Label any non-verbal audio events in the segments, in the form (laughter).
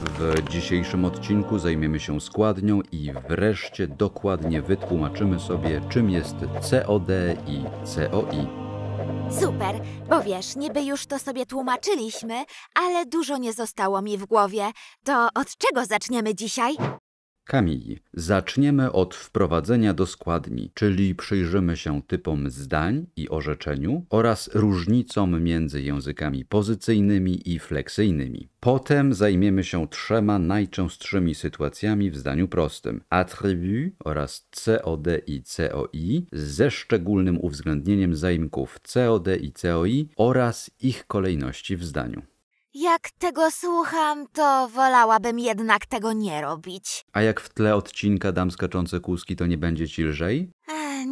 W dzisiejszym odcinku zajmiemy się składnią i wreszcie dokładnie wytłumaczymy sobie, czym jest COD i COI. Super, bo wiesz, niby już to sobie tłumaczyliśmy, ale dużo nie zostało mi w głowie. To od czego zaczniemy dzisiaj? Kamil, zaczniemy od wprowadzenia do składni, czyli przyjrzymy się typom zdań i orzeczeniu oraz różnicom między językami pozycyjnymi i fleksyjnymi. Potem zajmiemy się trzema najczęstszymi sytuacjami w zdaniu prostym: attribut oraz COD i COI ze szczególnym uwzględnieniem zaimków COD i COI oraz ich kolejności w zdaniu. Jak tego słucham, to wolałabym jednak tego nie robić. A jak w tle odcinka dam skaczące kłuski, to nie będzie ci lżej?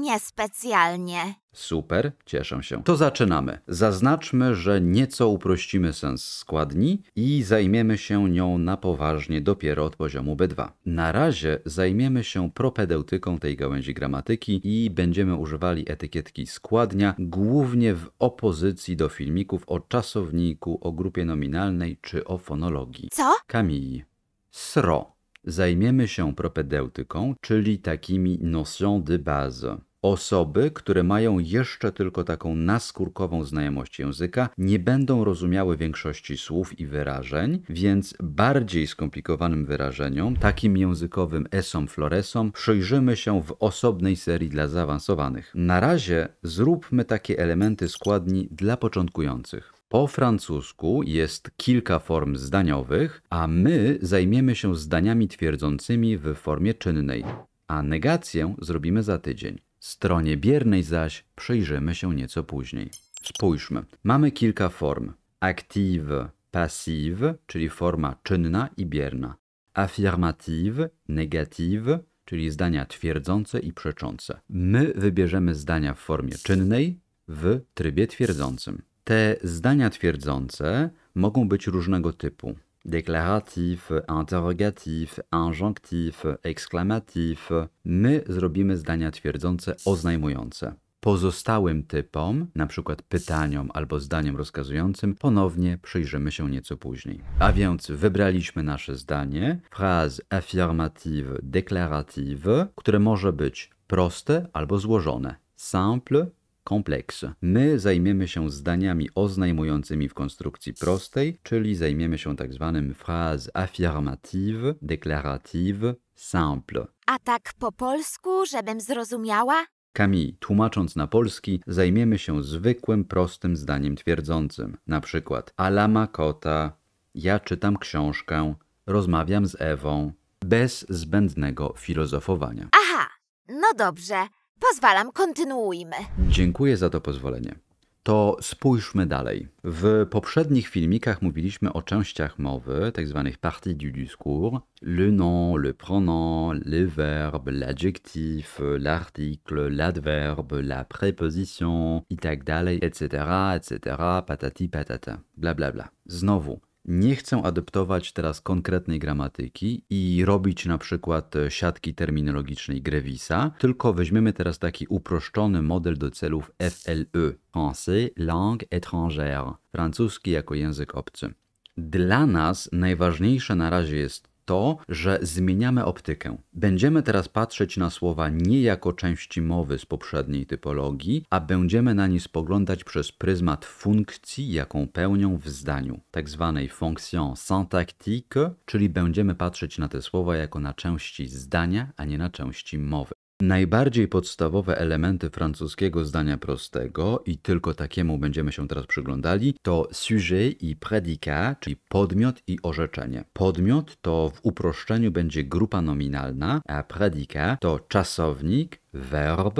niespecjalnie. Super, cieszę się. To zaczynamy. Zaznaczmy, że nieco uprościmy sens składni i zajmiemy się nią na poważnie dopiero od poziomu B2. Na razie zajmiemy się propedeutyką tej gałęzi gramatyki i będziemy używali etykietki składnia głównie w opozycji do filmików o czasowniku, o grupie nominalnej czy o fonologii. Co? Kamili. Sro. Zajmiemy się propedeutyką, czyli takimi notion de base. Osoby, które mają jeszcze tylko taką naskórkową znajomość języka, nie będą rozumiały większości słów i wyrażeń, więc bardziej skomplikowanym wyrażeniom, takim językowym esom floresom, przyjrzymy się w osobnej serii dla zaawansowanych. Na razie zróbmy takie elementy składni dla początkujących. Po francusku jest kilka form zdaniowych, a my zajmiemy się zdaniami twierdzącymi w formie czynnej, a negację zrobimy za tydzień. Stronie biernej zaś przyjrzymy się nieco później. Spójrzmy. Mamy kilka form. Active, passive, czyli forma czynna i bierna. Affirmative, negative, czyli zdania twierdzące i przeczące. My wybierzemy zdania w formie czynnej w trybie twierdzącym. Te zdania twierdzące mogą być różnego typu. Deklaratif, interrogatif, injonktif, exclamatif. My zrobimy zdania twierdzące oznajmujące. Pozostałym typom, np. pytaniom albo zdaniom rozkazującym, ponownie przyjrzymy się nieco później. A więc wybraliśmy nasze zdanie, phrase affirmative, déclarative, które może być proste albo złożone. Simple kompleks. My zajmiemy się zdaniami oznajmującymi w konstrukcji prostej, czyli zajmiemy się tak zwanym phrase affirmative, declarative, simple. A tak po polsku, żebym zrozumiała? Kami, tłumacząc na polski, zajmiemy się zwykłym, prostym zdaniem twierdzącym. Na przykład Alama kota, ja czytam książkę, rozmawiam z Ewą, bez zbędnego filozofowania. Aha, no dobrze. Pozwalam, kontynuujmy. Dziękuję za to pozwolenie. To spójrzmy dalej. W poprzednich filmikach mówiliśmy o częściach mowy, tzw. Tak partie du discours, le nom, le pronom, le verbe, l'adjectif, l'article, l'adverbe, la préposition itd., etc., etc., patati patata, bla bla bla. Znowu, nie chcę adoptować teraz konkretnej gramatyki i robić na przykład e, siatki terminologicznej Grevisa, tylko weźmiemy teraz taki uproszczony model do celów FLE, Français Langue étrangère, francuski jako język obcy. Dla nas najważniejsze na razie jest to, że zmieniamy optykę. Będziemy teraz patrzeć na słowa nie jako części mowy z poprzedniej typologii, a będziemy na nie spoglądać przez pryzmat funkcji, jaką pełnią w zdaniu, tak zwanej fonction syntactique, czyli będziemy patrzeć na te słowa jako na części zdania, a nie na części mowy najbardziej podstawowe elementy francuskiego zdania prostego i tylko takiemu będziemy się teraz przyglądali, to sujet i predicat, czyli podmiot i orzeczenie. Podmiot to w uproszczeniu będzie grupa nominalna, a predicat to czasownik, verb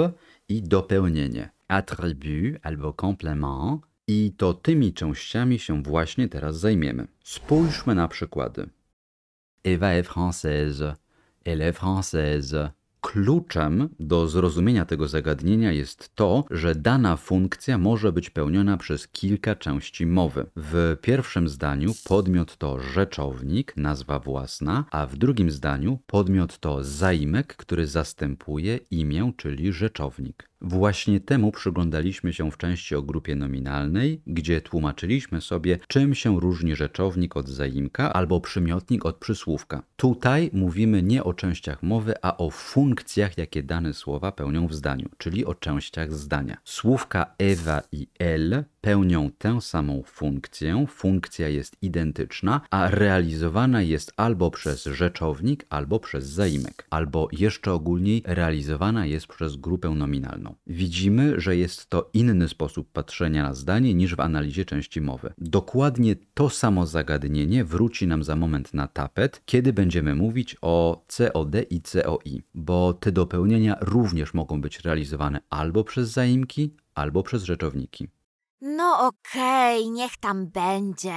i dopełnienie. Attribut albo komplement i to tymi częściami się właśnie teraz zajmiemy. Spójrzmy na przykłady. Eva est française. Elle est française. Kluczem do zrozumienia tego zagadnienia jest to, że dana funkcja może być pełniona przez kilka części mowy. W pierwszym zdaniu podmiot to rzeczownik, nazwa własna, a w drugim zdaniu podmiot to zaimek, który zastępuje imię, czyli rzeczownik. Właśnie temu przyglądaliśmy się w części o grupie nominalnej, gdzie tłumaczyliśmy sobie, czym się różni rzeczownik od zaimka albo przymiotnik od przysłówka. Tutaj mówimy nie o częściach mowy, a o funkcjach, jakie dane słowa pełnią w zdaniu, czyli o częściach zdania. Słówka Ewa i El pełnią tę samą funkcję, funkcja jest identyczna, a realizowana jest albo przez rzeczownik, albo przez zaimek, albo jeszcze ogólniej realizowana jest przez grupę nominalną. Widzimy, że jest to inny sposób patrzenia na zdanie niż w analizie części mowy. Dokładnie to samo zagadnienie wróci nam za moment na tapet, kiedy będziemy mówić o COD i COI, bo te dopełnienia również mogą być realizowane albo przez zaimki, albo przez rzeczowniki. No okej, okay, niech tam będzie.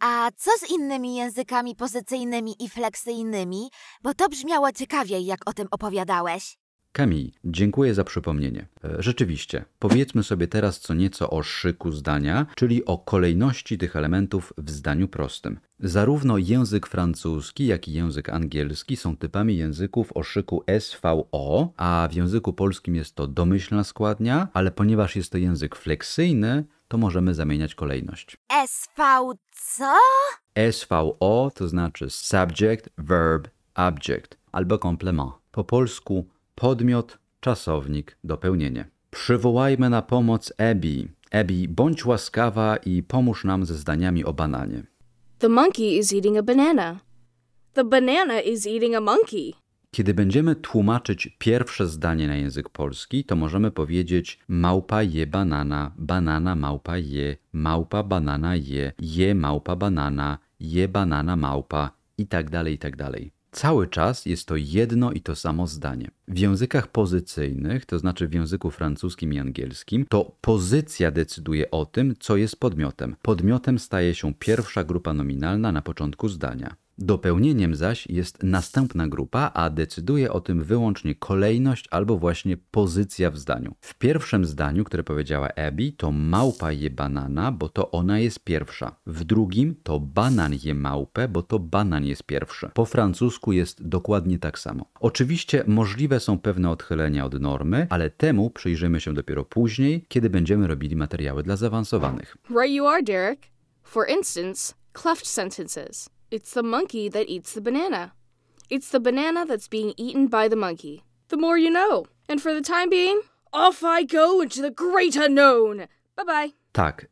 A co z innymi językami pozycyjnymi i fleksyjnymi? Bo to brzmiało ciekawiej, jak o tym opowiadałeś. Kamil, dziękuję za przypomnienie. E, rzeczywiście, powiedzmy sobie teraz co nieco o szyku zdania, czyli o kolejności tych elementów w zdaniu prostym. Zarówno język francuski, jak i język angielski są typami języków o szyku SVO, a w języku polskim jest to domyślna składnia, ale ponieważ jest to język fleksyjny, to możemy zamieniać kolejność. SV co? SVO to znaczy subject, verb, object albo komplement. Po polsku podmiot, czasownik, dopełnienie. Przywołajmy na pomoc Ebi. Ebi, bądź łaskawa i pomóż nam ze zdaniami o bananie. The monkey is eating a banana. The banana is eating a monkey. Kiedy będziemy tłumaczyć pierwsze zdanie na język polski, to możemy powiedzieć małpa je banana, banana małpa je, małpa banana je, je małpa banana, je banana małpa i tak dalej, i tak dalej. Cały czas jest to jedno i to samo zdanie. W językach pozycyjnych, to znaczy w języku francuskim i angielskim, to pozycja decyduje o tym, co jest podmiotem. Podmiotem staje się pierwsza grupa nominalna na początku zdania. Dopełnieniem zaś jest następna grupa, a decyduje o tym wyłącznie kolejność albo właśnie pozycja w zdaniu. W pierwszym zdaniu, które powiedziała Abby, to małpa je banana, bo to ona jest pierwsza. W drugim to banan je małpę, bo to banan jest pierwszy. Po francusku jest dokładnie tak samo. Oczywiście możliwe są pewne odchylenia od normy, ale temu przyjrzymy się dopiero później, kiedy będziemy robili materiały dla zaawansowanych. Right you are, Derek. For instance, cleft sentences. It's the monkey that eats the banana. It's the banana that's being eaten by the monkey. The more you know. And for the time being, off I go into the great unknown. Bye bye. Tak,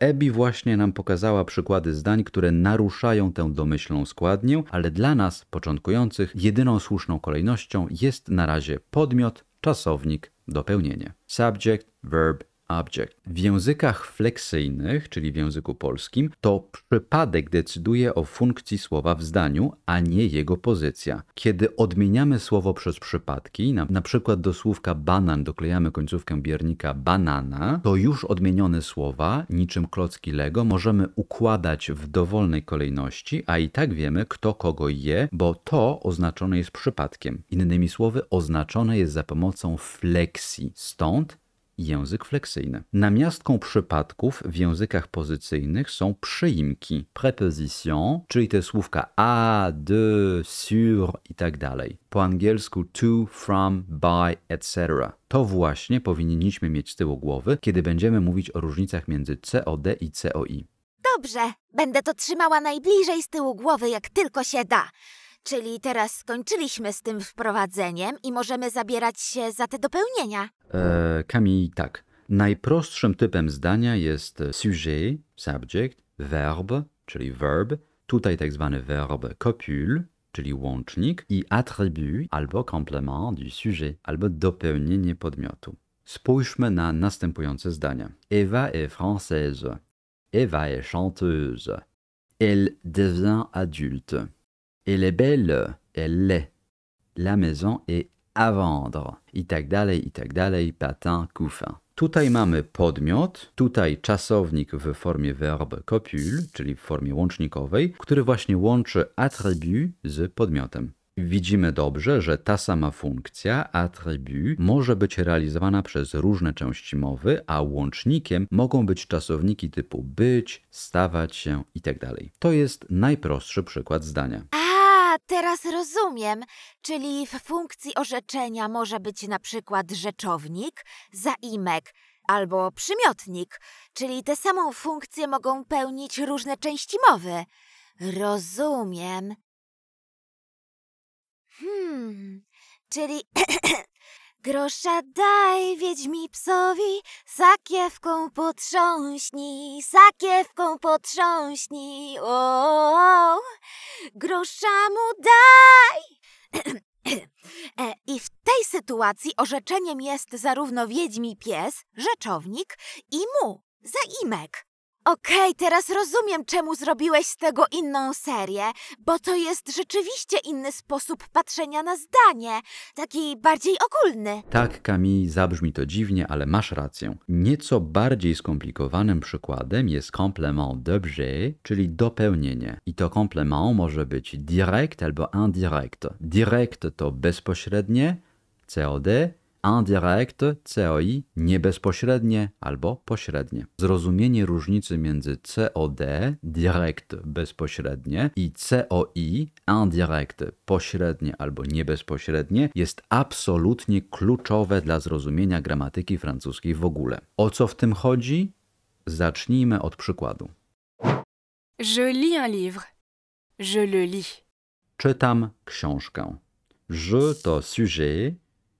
Ebi właśnie nam pokazała przykłady zdań, które naruszają tę domyślną składnię, ale dla nas, początkujących, jedyną słuszną kolejnością jest na razie podmiot, czasownik, dopełnienie. Subject, verb, Object. W językach fleksyjnych, czyli w języku polskim, to przypadek decyduje o funkcji słowa w zdaniu, a nie jego pozycja. Kiedy odmieniamy słowo przez przypadki, na, na przykład do słówka banan doklejamy końcówkę biernika banana, to już odmienione słowa, niczym klocki Lego, możemy układać w dowolnej kolejności, a i tak wiemy, kto kogo je, bo to oznaczone jest przypadkiem. Innymi słowy, oznaczone jest za pomocą fleksji. Stąd język fleksyjny. Namiastką przypadków w językach pozycyjnych są przyimki, preposition, czyli te słówka a, de, sur i tak dalej. Po angielsku to, from, by, etc. To właśnie powinniśmy mieć z tyłu głowy, kiedy będziemy mówić o różnicach między COD i COI. Dobrze, będę to trzymała najbliżej z tyłu głowy, jak tylko się da. Czyli teraz skończyliśmy z tym wprowadzeniem i możemy zabierać się za te dopełnienia. E, Kamil, tak. Najprostszym typem zdania jest sujet, subject, verb, czyli verb, tutaj tak zwany verb copule, czyli łącznik i attribut albo komplement du sujet, albo dopełnienie podmiotu. Spójrzmy na następujące zdania. Eva est française. Eva est chanteuse. Elle devient adulte. Elle est belle, elle l'est. La maison est à vendre. I tak dalej, i tak dalej, patin, couffin. Tutaj mamy podmiot, tutaj czasownik w formie verb copule, czyli w formie łącznikowej, który właśnie łączy attribut z podmiotem. Widzimy dobrze, że ta sama funkcja, attribut, może być realizowana przez różne części mowy, a łącznikiem mogą być czasowniki typu być, stawać się itd. Tak to jest najprostszy przykład zdania teraz rozumiem. Czyli w funkcji orzeczenia może być na przykład rzeczownik, zaimek albo przymiotnik, czyli tę samą funkcję mogą pełnić różne części mowy. Rozumiem. Hmm, czyli (clears throat) Grosza daj wiedźmi psowi, sakiewką potrząśnij, sakiewką potrząśnij, o, -o, -o. grosza mu daj! (clears throat) E, I w tej sytuacji orzeczeniem jest zarówno wiedźmi pies, rzeczownik i mu, zaimek. Okej, okay, teraz rozumiem, czemu zrobiłeś z tego inną serię, bo to jest rzeczywiście inny sposób patrzenia na zdanie, taki bardziej ogólny. Tak, Kamil, zabrzmi to dziwnie, ale masz rację. Nieco bardziej skomplikowanym przykładem jest komplement d'objet, czyli dopełnienie. I to komplement może być direct albo indirect. Direct to bezpośrednie, COD, indirect, COI, niebezpośrednie albo pośrednie. Zrozumienie różnicy między COD, direct, bezpośrednie i COI, indirect, pośrednie albo niebezpośrednie jest absolutnie kluczowe dla zrozumienia gramatyki francuskiej w ogóle. O co w tym chodzi? Zacznijmy od przykładu. Je lis un livre. Je le lis. Czytam książkę. Je to sujet,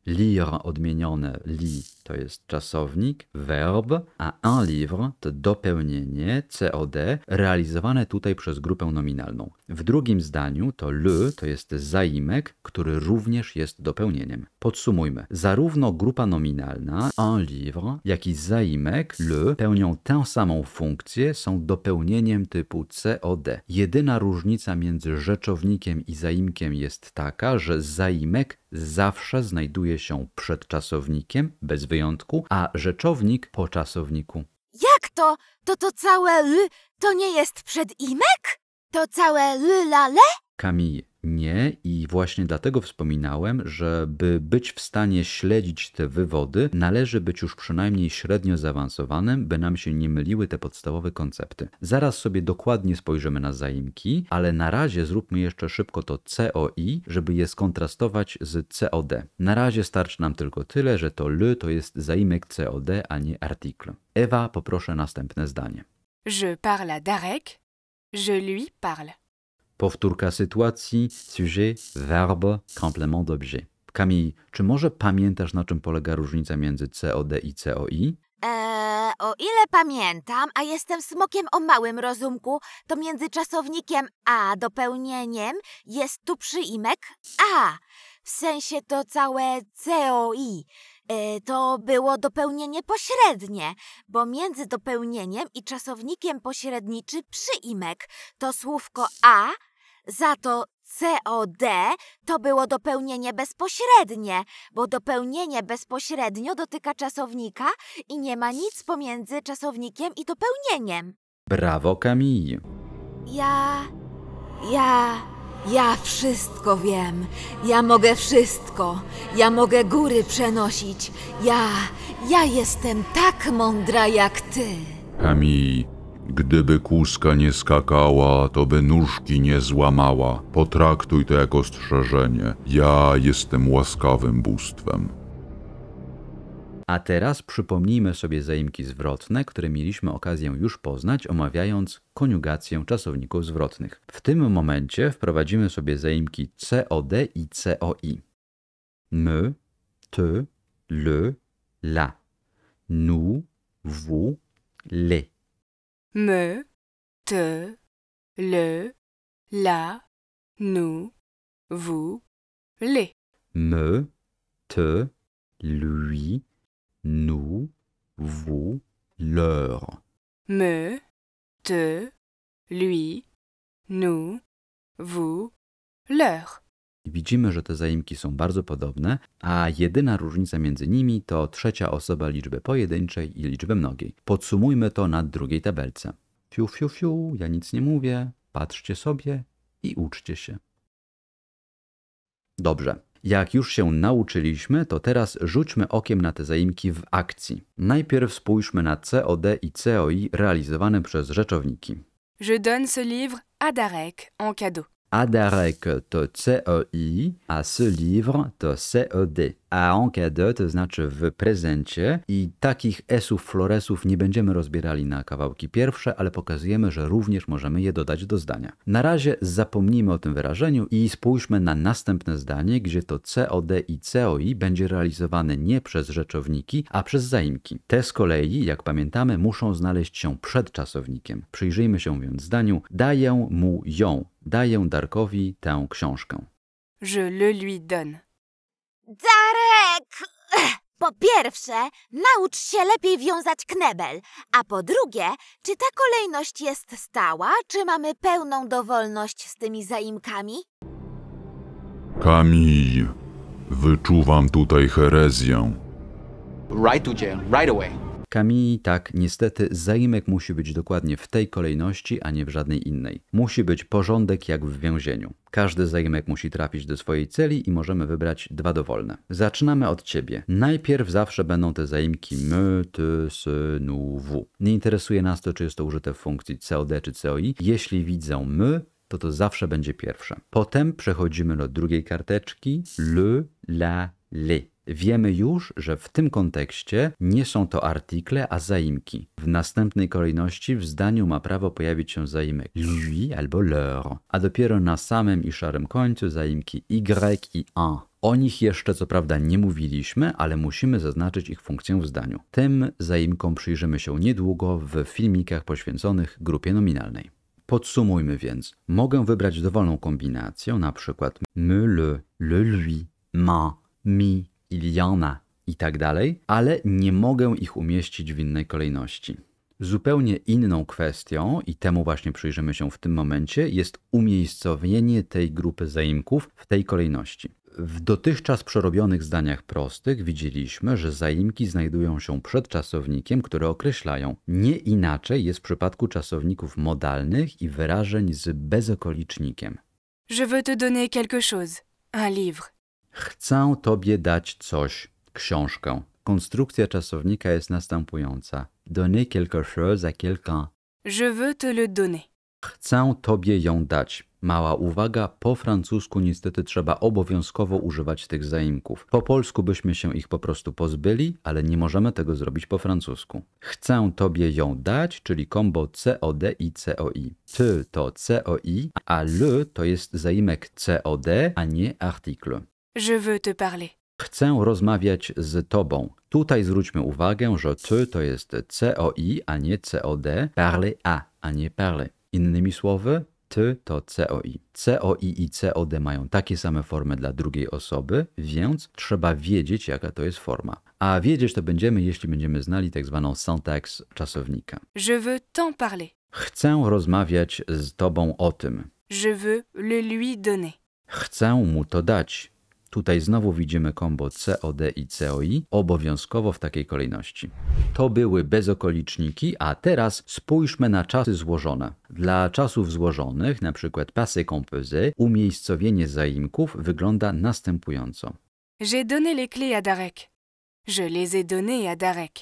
Lire odmienione li to jest czasownik, verb, a un livre to dopełnienie, COD, realizowane tutaj przez grupę nominalną. W drugim zdaniu to l to jest zaimek, który również jest dopełnieniem. Podsumujmy. Zarówno grupa nominalna, un livre, jak i zaimek, l pełnią tę samą funkcję, są dopełnieniem typu COD. Jedyna różnica między rzeczownikiem i zaimkiem jest taka, że zaimek zawsze znajduje się przed czasownikiem, bez wyjątku, a rzeczownik po czasowniku. Jak to? To to całe l to nie jest przed imek? To całe lale? Kamil, nie i właśnie dlatego wspominałem, że by być w stanie śledzić te wywody, należy być już przynajmniej średnio zaawansowanym, by nam się nie myliły te podstawowe koncepty. Zaraz sobie dokładnie spojrzymy na zaimki, ale na razie zróbmy jeszcze szybko to COI, żeby je skontrastować z COD. Na razie starczy nam tylko tyle, że to l, to jest zaimek COD, a nie article. Ewa, poproszę następne zdanie. Je parle Darek je lui parle. Powtórka sytuacji, sujet, verbe, komplement d'objet. Kamil, czy może pamiętasz, na czym polega różnica między COD i COI? Eee, o ile pamiętam, a jestem smokiem o małym rozumku, to między czasownikiem a dopełnieniem jest tu przyimek a. W sensie to całe COI. E, to było dopełnienie pośrednie, bo między dopełnieniem i czasownikiem pośredniczy przyimek to słówko a, za to COD to było dopełnienie bezpośrednie, bo dopełnienie bezpośrednio dotyka czasownika i nie ma nic pomiędzy czasownikiem i dopełnieniem. Brawo, Kamil. Ja. ja. Ja wszystko wiem. Ja mogę wszystko. Ja mogę góry przenosić. Ja, ja jestem tak mądra jak ty. Kamii, gdyby kuska nie skakała, to by nóżki nie złamała. Potraktuj to jako ostrzeżenie. Ja jestem łaskawym bóstwem. A teraz przypomnijmy sobie zaimki zwrotne, które mieliśmy okazję już poznać, omawiając koniugację czasowników zwrotnych. W tym momencie wprowadzimy sobie zaimki COD i COI. M, T, L, LA. NU, W, les. M, T, L, LA, NU, W, les. M, T, LUI, nous, vous, leur. Me, te, lui, nous, vous, leur. Widzimy, że te zaimki są bardzo podobne, a jedyna różnica między nimi to trzecia osoba liczby pojedynczej i liczby mnogiej. Podsumujmy to na drugiej tabelce. Fiu, fiu, fiu, ja nic nie mówię, patrzcie sobie i uczcie się. Dobrze, jak już się nauczyliśmy, to teraz rzućmy okiem na te zaimki w akcji. Najpierw spójrzmy na COD i COI realizowane przez rzeczowniki. Je donne ce livre à Darek en cadeau. Adarek to COI, a ce livre to COD. A onkedę, to znaczy w prezencie i takich esów, floresów nie będziemy rozbierali na kawałki pierwsze, ale pokazujemy, że również możemy je dodać do zdania. Na razie zapomnijmy o tym wyrażeniu i spójrzmy na następne zdanie, gdzie to COD i COI będzie realizowane nie przez rzeczowniki, a przez zaimki. Te z kolei, jak pamiętamy, muszą znaleźć się przed czasownikiem. Przyjrzyjmy się więc zdaniu daję mu ją Daję Darkowi tę książkę. Je le lui donne. Darek! (clears throat) Po pierwsze, naucz się lepiej wiązać knebel, a po drugie, czy ta kolejność jest stała, czy mamy pełną dowolność z tymi zaimkami? Kamil, wyczuwam tutaj herezję. Right to jail, right away. Kamii tak, niestety, zaimek musi być dokładnie w tej kolejności, a nie w żadnej innej. Musi być porządek jak w więzieniu. Każdy zaimek musi trafić do swojej celi i możemy wybrać dwa dowolne. Zaczynamy od ciebie. Najpierw zawsze będą te zaimki my, ty, s, nu, w. Nie interesuje nas to, czy jest to użyte w funkcji COD czy COI. Jeśli widzą my, to to zawsze będzie pierwsze. Potem przechodzimy do drugiej karteczki. Le, la, les Wiemy już, że w tym kontekście nie są to artykle, a zaimki. W następnej kolejności w zdaniu ma prawo pojawić się zaimek lui albo leur, a dopiero na samym i szarym końcu zaimki y i a. O nich jeszcze co prawda nie mówiliśmy, ale musimy zaznaczyć ich funkcję w zdaniu. Tym zaimkom przyjrzymy się niedługo w filmikach poświęconych grupie nominalnej. Podsumujmy więc. Mogę wybrać dowolną kombinację, na przykład me, le, le, lui, ma, mi, Iliana y i tak dalej, ale nie mogę ich umieścić w innej kolejności. Zupełnie inną kwestią, i temu właśnie przyjrzymy się w tym momencie, jest umiejscowienie tej grupy zaimków w tej kolejności. W dotychczas przerobionych zdaniach prostych widzieliśmy, że zaimki znajdują się przed czasownikiem, które określają. Nie inaczej jest w przypadku czasowników modalnych i wyrażeń z bezokolicznikiem. Je veux te donner quelque chose. Un livre. Chcę Tobie dać coś, książkę. Konstrukcja czasownika jest następująca. Donner quelque chose à quelqu'un. Je veux te le donner. Chcę Tobie ją dać. Mała uwaga, po francusku niestety trzeba obowiązkowo używać tych zaimków. Po polsku byśmy się ich po prostu pozbyli, ale nie możemy tego zrobić po francusku. Chcę tobie ją dać, czyli combo COD i COI. Ty to COI, a le to jest zaimek COD, a nie article. Je veux te parler. Chcę rozmawiać z tobą. Tutaj zwróćmy uwagę, że ty to jest COI, a nie COD, parle a, a nie parle. Innymi słowy, ty to COI. COI i COD mają takie same formy dla drugiej osoby, więc trzeba wiedzieć, jaka to jest forma. A wiedzieć to będziemy, jeśli będziemy znali tak zwaną syntax czasownika. Je veux t'en parler. Chcę rozmawiać z tobą o tym. Je veux le lui donner. Chcę mu to dać. Tutaj znowu widzimy kombo COD i COI, obowiązkowo w takiej kolejności. To były bezokoliczniki, a teraz spójrzmy na czasy złożone. Dla czasów złożonych, np. pasy composé, umiejscowienie zaimków wygląda następująco. J'ai donné les clés à Darek. Je les ai donné à Darek.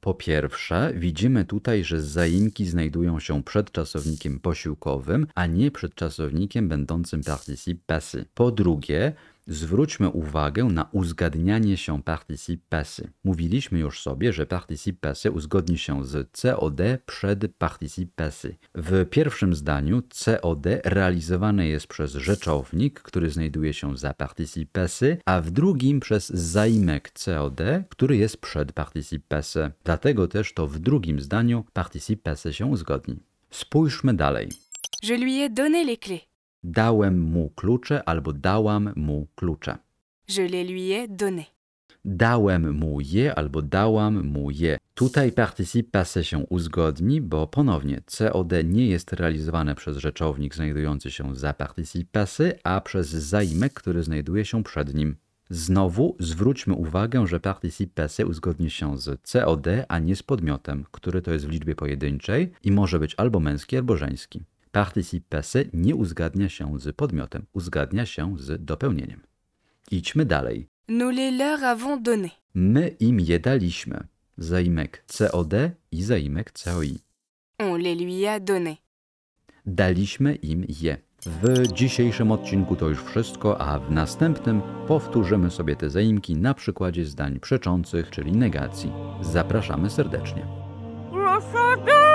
Po pierwsze, widzimy tutaj, że zaimki znajdują się przed czasownikiem posiłkowym, a nie przed czasownikiem będącym participe passé. Po drugie, Zwróćmy uwagę na uzgadnianie się particip passé. Mówiliśmy już sobie, że particip passé uzgodni się z COD przed particip passé. W pierwszym zdaniu COD realizowane jest przez rzeczownik, który znajduje się za particip passé, a w drugim przez zaimek COD, który jest przed particip passé. Dlatego też to w drugim zdaniu particip passé się uzgodni. Spójrzmy dalej. Je lui ai donné les clés. Dałem mu klucze albo dałam mu klucze. Je les lui ai donné. Dałem mu je albo dałam mu je. Tutaj partycyp passé się uzgodni, bo ponownie COD nie jest realizowane przez rzeczownik znajdujący się za partycyp passé, a przez zaimek, który znajduje się przed nim. Znowu zwróćmy uwagę, że partycyp passé uzgodni się z COD, a nie z podmiotem, który to jest w liczbie pojedynczej i może być albo męski, albo żeński. Participe passé nie uzgadnia się z podmiotem, uzgadnia się z dopełnieniem. Idźmy dalej. Nous les leur avons donné. My im je daliśmy. Zaimek COD i zaimek COI. On les lui a donné. Daliśmy im je. W dzisiejszym odcinku to już wszystko, a w następnym powtórzymy sobie te zaimki na przykładzie zdań przeczących, czyli negacji. Zapraszamy serdecznie. Proszę,